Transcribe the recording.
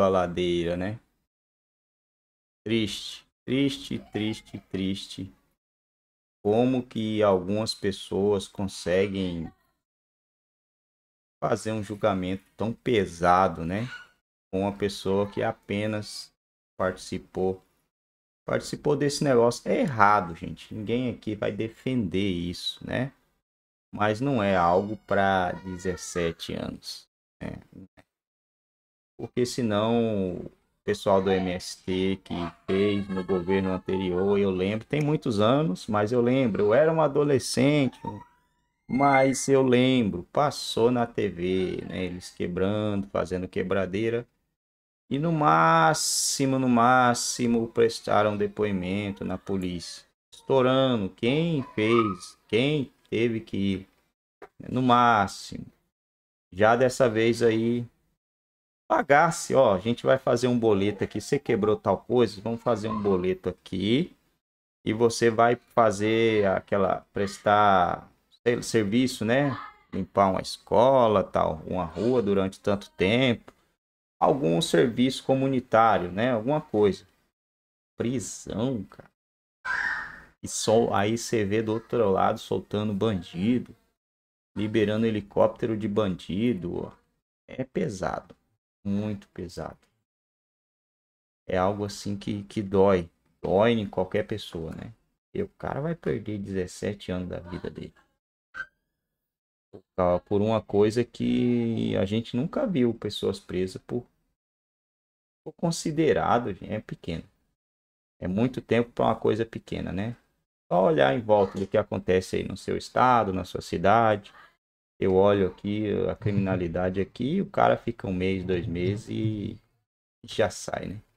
a ladeira, né? Triste, triste, triste, triste. Como que algumas pessoas conseguem fazer um julgamento tão pesado, né? Com uma pessoa que apenas participou participou desse negócio é errado, gente. Ninguém aqui vai defender isso, né? Mas não é algo para 17 anos. Né? porque senão o pessoal do MST que fez no governo anterior, eu lembro, tem muitos anos, mas eu lembro, eu era um adolescente, mas eu lembro, passou na TV, né, eles quebrando, fazendo quebradeira. E no máximo, no máximo, prestaram depoimento na polícia. Estourando quem fez, quem teve que ir. Né, no máximo. Já dessa vez aí, pagasse, ó, a gente vai fazer um boleto aqui, você quebrou tal coisa, vamos fazer um boleto aqui e você vai fazer aquela prestar serviço, né? Limpar uma escola, tal, uma rua durante tanto tempo, algum serviço comunitário, né? Alguma coisa. Prisão, cara. E só aí você vê do outro lado soltando bandido, liberando helicóptero de bandido. É pesado muito pesado. É algo assim que, que dói. Dói em qualquer pessoa, né? E o cara vai perder 17 anos da vida dele. Por uma coisa que a gente nunca viu pessoas presas por, por considerado, é pequeno. É muito tempo para uma coisa pequena, né? Só olhar em volta do que acontece aí no seu estado, na sua cidade, eu olho aqui a uhum. criminalidade aqui, o cara fica um mês, dois meses e já sai, né?